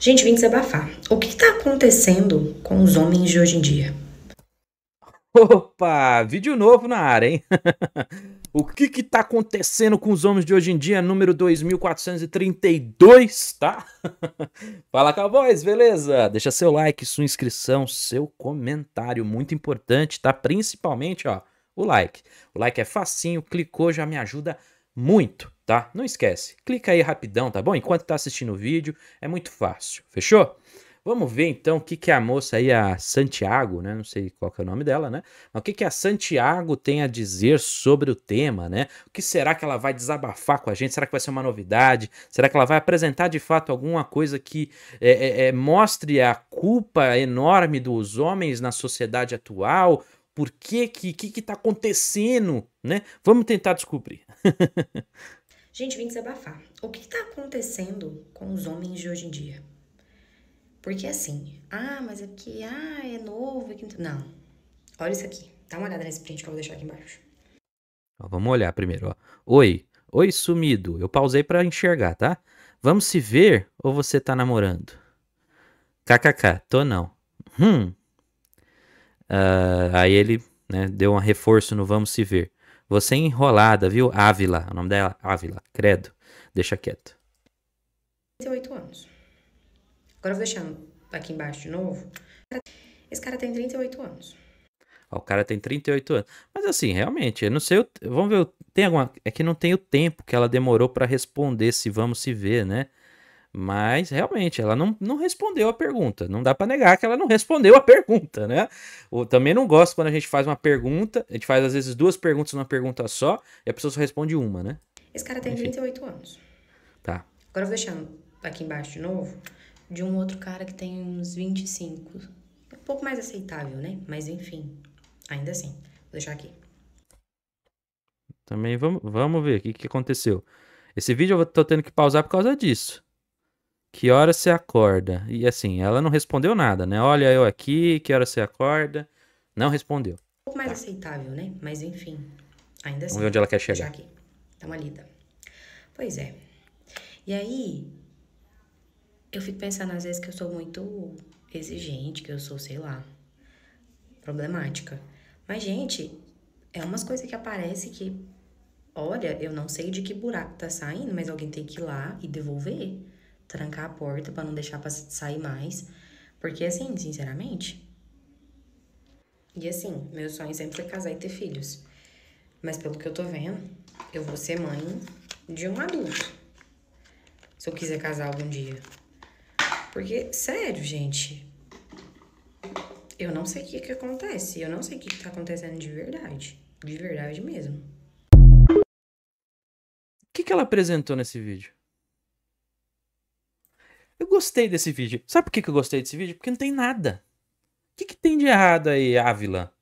Gente, vim desabafar. O que está acontecendo com os homens de hoje em dia? Opa, vídeo novo na área, hein? o que que tá acontecendo com os homens de hoje em dia? Número 2432, tá? Fala com a voz, beleza? Deixa seu like, sua inscrição, seu comentário, muito importante, tá? Principalmente, ó, o like. O like é facinho, clicou, já me ajuda muito tá? Não esquece, clica aí rapidão, tá bom? Enquanto tá assistindo o vídeo, é muito fácil, fechou? Vamos ver então o que, que a moça aí, a Santiago, né? Não sei qual que é o nome dela, né? Mas o que, que a Santiago tem a dizer sobre o tema, né? O que será que ela vai desabafar com a gente? Será que vai ser uma novidade? Será que ela vai apresentar de fato alguma coisa que é, é, é mostre a culpa enorme dos homens na sociedade atual? Por que que, que, que tá acontecendo, né? Vamos tentar descobrir. Gente, vim desabafar. O que está acontecendo com os homens de hoje em dia? Porque assim, ah, mas aqui, é ah, é novo. Aqui... É não. Olha isso aqui. Dá uma olhada nesse print que eu vou deixar aqui embaixo. Ó, vamos olhar primeiro, ó. Oi, oi sumido. Eu pausei para enxergar, tá? Vamos se ver ou você tá namorando? KKK, tô não. Hum. Uh, aí ele né, deu um reforço no vamos se ver. Você é enrolada, viu? Ávila, o nome dela, Ávila, credo. Deixa quieto. 38 anos. Agora eu vou deixar aqui embaixo de novo. Esse cara tem 38 anos. Ó, o cara tem 38 anos. Mas assim, realmente, eu não sei. Vamos ver. Tem alguma. É que não tem o tempo que ela demorou para responder se vamos se ver, né? Mas realmente ela não, não respondeu a pergunta. Não dá para negar que ela não respondeu a pergunta, né? Eu também não gosto quando a gente faz uma pergunta, a gente faz às vezes duas perguntas numa pergunta só e a pessoa só responde uma, né? Esse cara tem Enfim. 38 anos. Tá. Agora eu vou deixar aqui embaixo de novo de um outro cara que tem uns 25. É um pouco mais aceitável, né? Mas enfim, ainda assim. Vou deixar aqui. Também vamos, vamos ver o que, que aconteceu. Esse vídeo eu tô tendo que pausar por causa disso. Que hora você acorda? E assim, ela não respondeu nada, né? Olha, eu aqui, que hora você acorda? Não respondeu. Um pouco mais tá. aceitável, né? Mas enfim, ainda assim. Vamos ver onde ela quer chegar. Já aqui. Dá uma lida. Pois é. E aí, eu fico pensando às vezes que eu sou muito exigente, que eu sou, sei lá, problemática. Mas, gente, é umas coisas que aparecem que, olha, eu não sei de que buraco tá saindo, mas alguém tem que ir lá e devolver trancar a porta para não deixar pra sair mais. Porque, assim, sinceramente. E assim, meu sonho sempre foi casar e ter filhos. Mas pelo que eu tô vendo, eu vou ser mãe de um adulto. Se eu quiser casar algum dia. Porque, sério, gente. Eu não sei o que, que acontece. Eu não sei o que, que tá acontecendo de verdade. De verdade mesmo. O que, que ela apresentou nesse vídeo? Eu gostei desse vídeo. Sabe por que, eu gostei desse vídeo? Porque não tem nada. O que, que tem de errado aí, Ávila?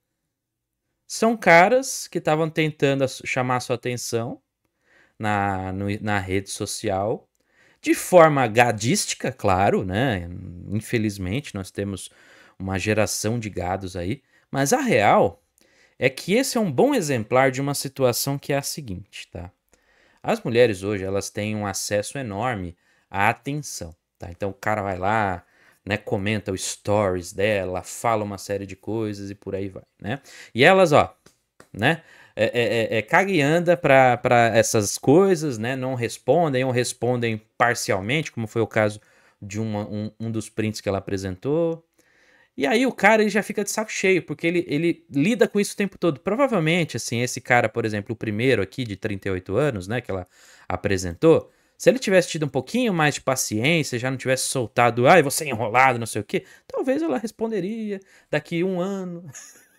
São caras que estavam tentando chamar sua atenção na, no, na rede social. De forma gadística, claro, né? Infelizmente, nós temos uma geração de gados aí. Mas a real é que esse é um bom exemplar de uma situação que é a seguinte, tá? As mulheres hoje, elas têm um acesso enorme à atenção. Tá? Então o cara vai lá, né, comenta os stories dela, fala uma série de coisas e por aí vai, né? E elas, ó, né, é, é, é, é caga e anda pra, essas coisas, né, não respondem ou respondem parcialmente, como foi o caso de uma, um, um dos prints que ela apresentou. E aí o cara ele já fica de saco cheio, porque ele, ele lida com isso o tempo todo. Provavelmente, assim, esse cara, por exemplo, o primeiro aqui de 38 anos, né, que ela apresentou, se ele tivesse tido um pouquinho mais de paciência, já não tivesse soltado, ai, você é enrolado, não sei o quê, talvez ela responderia daqui um ano.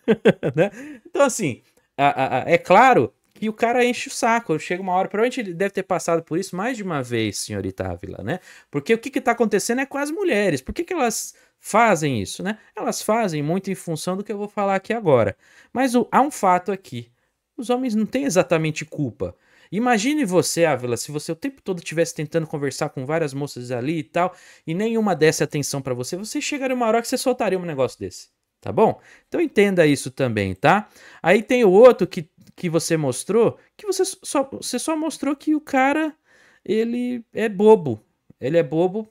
né? Então, assim, a, a, é claro que o cara enche o saco. Chega uma hora, provavelmente ele deve ter passado por isso mais de uma vez, senhorita Ávila, né? Porque o que está acontecendo é com as mulheres. Por que, que elas fazem isso, né? Elas fazem muito em função do que eu vou falar aqui agora. Mas o, há um fato aqui. Os homens não têm exatamente culpa Imagine você, Ávila, se você o tempo todo estivesse tentando conversar com várias moças ali e tal, e nenhuma desse atenção para você, você chegaria uma hora que você soltaria um negócio desse, tá bom? Então entenda isso também, tá? Aí tem o outro que, que você mostrou, que você só, você só mostrou que o cara, ele é bobo. Ele é bobo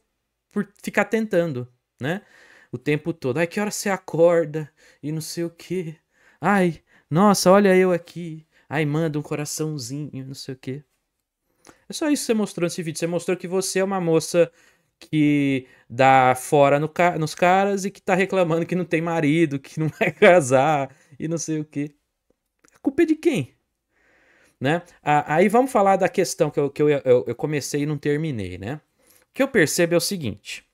por ficar tentando, né? O tempo todo. Ai, que hora você acorda? E não sei o quê. Ai, nossa, olha eu aqui. Ai, manda um coraçãozinho, não sei o quê. É só isso que você mostrou nesse vídeo. Você mostrou que você é uma moça que dá fora no ca nos caras e que tá reclamando que não tem marido, que não vai casar e não sei o quê. A culpa é de quem? Né? Ah, aí vamos falar da questão que, eu, que eu, eu, eu comecei e não terminei, né? O que eu percebo é o seguinte.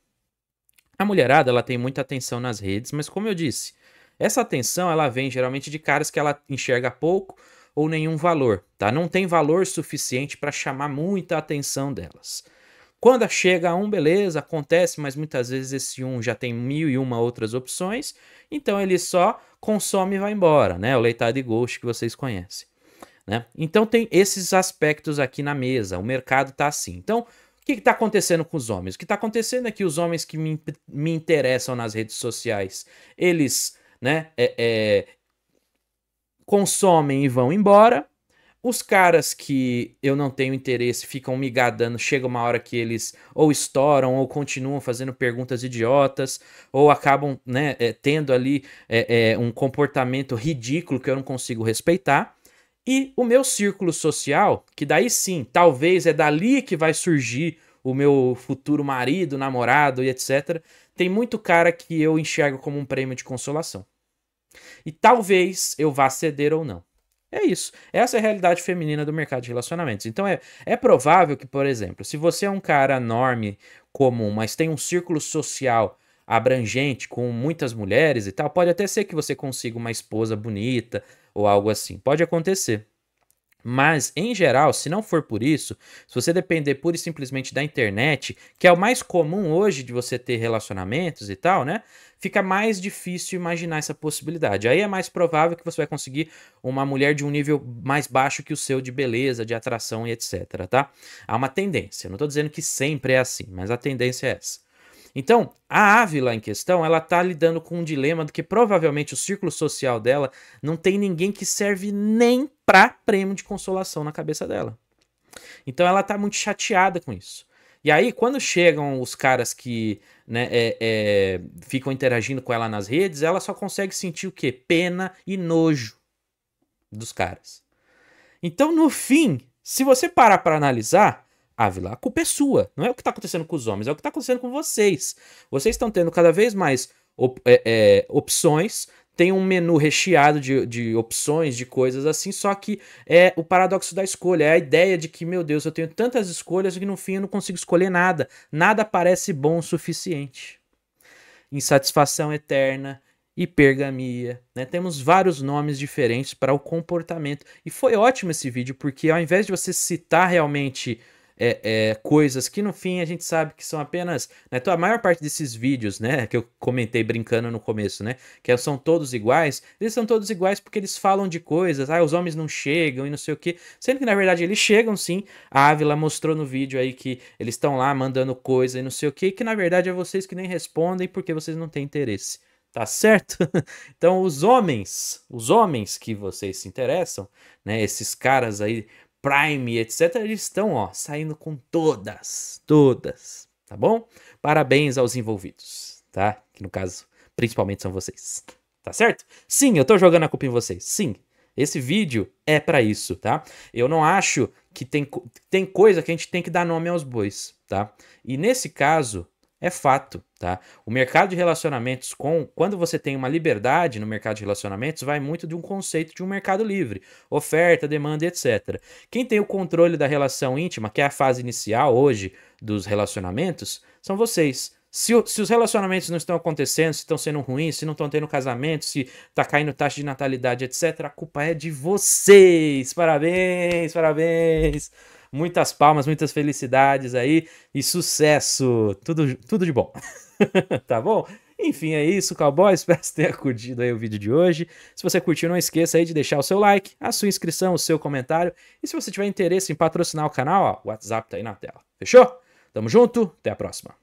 A mulherada, ela tem muita atenção nas redes, mas como eu disse, essa atenção, ela vem geralmente de caras que ela enxerga pouco, ou nenhum valor, tá? Não tem valor suficiente para chamar muita atenção delas. Quando chega a um, beleza, acontece, mas muitas vezes esse um já tem mil e uma outras opções, então ele só consome e vai embora, né? O leitado e ghost que vocês conhecem. Né? Então tem esses aspectos aqui na mesa, o mercado tá assim. Então, o que está acontecendo com os homens? O que está acontecendo é que os homens que me, me interessam nas redes sociais, eles né, é, é, consomem e vão embora. Os caras que eu não tenho interesse ficam me gadando, chega uma hora que eles ou estouram ou continuam fazendo perguntas idiotas, ou acabam né, é, tendo ali é, é, um comportamento ridículo que eu não consigo respeitar. E o meu círculo social, que daí sim, talvez é dali que vai surgir o meu futuro marido, namorado e etc., tem muito cara que eu enxergo como um prêmio de consolação. E talvez eu vá ceder ou não. É isso. Essa é a realidade feminina do mercado de relacionamentos. Então é, é provável que, por exemplo, se você é um cara enorme, comum, mas tem um círculo social abrangente com muitas mulheres e tal, pode até ser que você consiga uma esposa bonita ou algo assim. Pode acontecer. Mas, em geral, se não for por isso, se você depender pura e simplesmente da internet, que é o mais comum hoje de você ter relacionamentos e tal, né? fica mais difícil imaginar essa possibilidade. Aí é mais provável que você vai conseguir uma mulher de um nível mais baixo que o seu de beleza, de atração e etc, tá? Há uma tendência, não estou dizendo que sempre é assim, mas a tendência é essa. Então, a ave lá em questão, ela tá lidando com um dilema do que provavelmente o círculo social dela não tem ninguém que serve nem pra prêmio de consolação na cabeça dela. Então ela tá muito chateada com isso. E aí, quando chegam os caras que né, é, é, ficam interagindo com ela nas redes, ela só consegue sentir o quê? Pena e nojo dos caras. Então, no fim, se você parar para analisar, Ávila, a culpa é sua. Não é o que está acontecendo com os homens, é o que está acontecendo com vocês. Vocês estão tendo cada vez mais op é, é opções tem um menu recheado de, de opções, de coisas assim, só que é o paradoxo da escolha, é a ideia de que, meu Deus, eu tenho tantas escolhas que no fim eu não consigo escolher nada, nada parece bom o suficiente. Insatisfação eterna, hipergamia, né? Temos vários nomes diferentes para o comportamento. E foi ótimo esse vídeo, porque ao invés de você citar realmente é, é, coisas que no fim a gente sabe que são apenas. Né, então, a maior parte desses vídeos, né, que eu comentei brincando no começo, né, que é, são todos iguais, eles são todos iguais porque eles falam de coisas, ah, os homens não chegam e não sei o que, sendo que na verdade eles chegam sim. A Ávila mostrou no vídeo aí que eles estão lá mandando coisa e não sei o que, que na verdade é vocês que nem respondem porque vocês não têm interesse. Tá certo? então, os homens, os homens que vocês se interessam, né, esses caras aí Prime, etc., eles estão ó, saindo com todas, todas, tá bom? Parabéns aos envolvidos, tá? Que no caso, principalmente são vocês, tá certo? Sim, eu tô jogando a culpa em vocês, sim. Esse vídeo é para isso, tá? Eu não acho que tem, tem coisa que a gente tem que dar nome aos bois, tá? E nesse caso, é fato, tá? O mercado de relacionamentos com, quando você tem uma liberdade no mercado de relacionamentos, vai muito de um conceito de um mercado livre, oferta, demanda, etc. Quem tem o controle da relação íntima, que é a fase inicial hoje dos relacionamentos, são vocês. Se, se, os relacionamentos não estão acontecendo, se estão sendo ruins, se não estão tendo casamento, se está caindo taxa de natalidade, etc., a culpa é de vocês. Parabéns, parabéns. Muitas palmas, muitas felicidades aí e sucesso. Tudo, tudo de bom. tá bom? Enfim, é isso, cowboy. Espero que tenha curtido aí o vídeo de hoje. Se você curtiu, não esqueça aí de deixar o seu like, a sua inscrição, o seu comentário. E se você tiver interesse em patrocinar o canal, ó, o WhatsApp tá aí na tela. Fechou? Tamo junto, até a próxima.